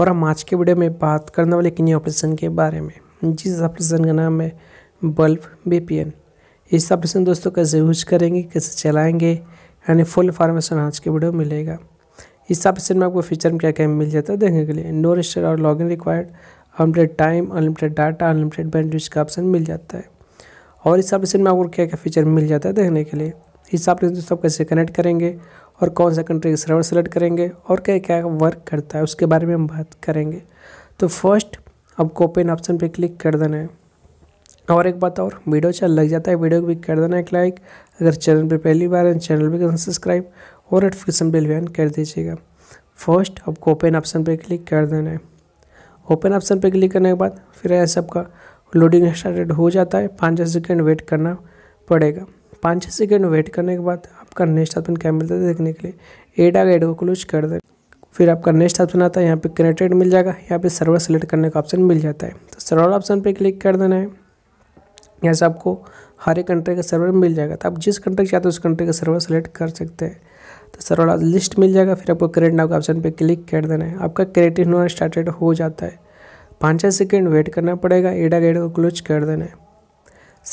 और हम आज के वीडियो में बात करने वाले किन्हीं ऑपरेशन के बारे में जिस ऑपरेशन का नाम है बल्ब बीपीएन इस ऑपरेशन दोस्तों कैसे यूज करेंगे कैसे चलाएंगे यानी फुल इंफॉर्मेशन आज के वीडियो में मिलेगा इस ऑपरेशन में आपको फीचर में क्या क्या मिल जाता है देखने के लिए नो रजिस्टर और इन required unlimited time unlimited data unlimited band का ऑप्शन मिल जाता है और इस ऑपरेशन में आपको क्या क्या फीचर मिल जाता है देखने के लिए इस ऑपरेशन दोस्तों आप कैसे कनेक्ट करेंगे और कौन सा कंट्री का सर्वर सेलेक्ट करेंगे और क्या क्या वर्क करता है उसके बारे में हम बात करेंगे तो फर्स्ट आपको ओपन ऑप्शन पे क्लिक कर देना है और एक बात और वीडियो अच्छा लग जाता है वीडियो को भी कर देना एक लाइक अगर चैनल पे पहली बार है चैनल भी कर सब्सक्राइब और नोटिफिकेशन बिल भी कर दीजिएगा फर्स्ट आपको ओपन ऑप्शन पे क्लिक कर देना है ओपन ऑप्शन पे क्लिक करने के बाद फिर ऐसा आपका लोडिंग स्टार्टेड हो जाता है पाँच छः सेकेंड वेट करना पड़ेगा पाँच छः सेकेंड वेट करने के बाद आपका नेक्स्ट ऑप्शन क्या मिलता है देखने के लिए एड आ गया एड को क्लोज कर दे फिर आपका नेक्स्ट ऑप्शन आता है यहाँ पे कनेक्टेड मिल जाएगा यहाँ पे सर्वर सेलेक्ट करने का ऑप्शन मिल जाता है तो सर्वर ऑप्शन पे क्लिक कर देना है यहाँ से आपको हर एक कंट्री का सर्वर मिल जाएगा तो आप जिस कंट्री चाहते हो उस कंट्री का सर्वर सेलेक्ट कर सकते हैं तो सर्वर लिस्ट मिल जाएगा फिर आपको क्रिएट नाउ के ऑप्शन पर क्लिक कर देना है आपका क्रिएटिव होना स्टार्टेड हो जाता है पाँच छः सेकेंड वेट करना पड़ेगा एडा गेड को क्लोज कर देना है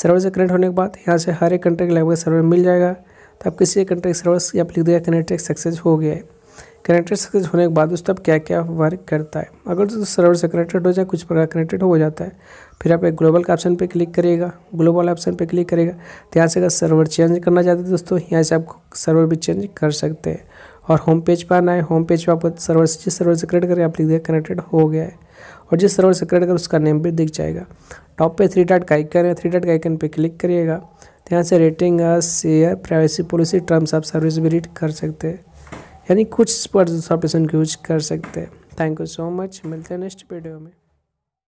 सर्वर से कनेक्ट होने के बाद यहाँ से हर एक कंट्री के लगभग सर्वर मिल जाएगा तो आप किसी कंट्रैक्ट सर्विस आप लिख दिया कनेक्टेड सक्सेस हो गया है कनेक्टेड सक्सेस होने के बाद दोस्तों आप क्या क्या वर्क करता है अगर तो सर्वर से कनेक्टेड हो जाए कुछ प्रकार कनेक्टेड हो जाता है फिर आप एक ग्लोबल के ऑप्शन पर क्लिक करिएगा ग्लोबल ऑप्शन पर क्लिक करेगा तो यहाँ से अगर सर्वर चेंज करना चाहते हैं दोस्तों यहाँ से आप सर्वर भी चेंज कर सकते हैं और होम पेज पर आना है होम पेज पर आपको सर्वर से जिस सर्वर से कनेक्ट करें आप लिख दिया कनेक्टेड हो गया है और जिस सर्वर से क्रेड करें उसका नेम भी दिख जाएगा टॉप पे थ्री डॉट का आइकन है थ्री डॉट का आइकन पे क्लिक करिएगा तो यहाँ से rating share privacy policy terms of service भी रीड कर सकते हैं यानी कुछ पर यूज कर सकते हैं थैंक यू सो मच मिलते हैं नेक्स्ट वीडियो में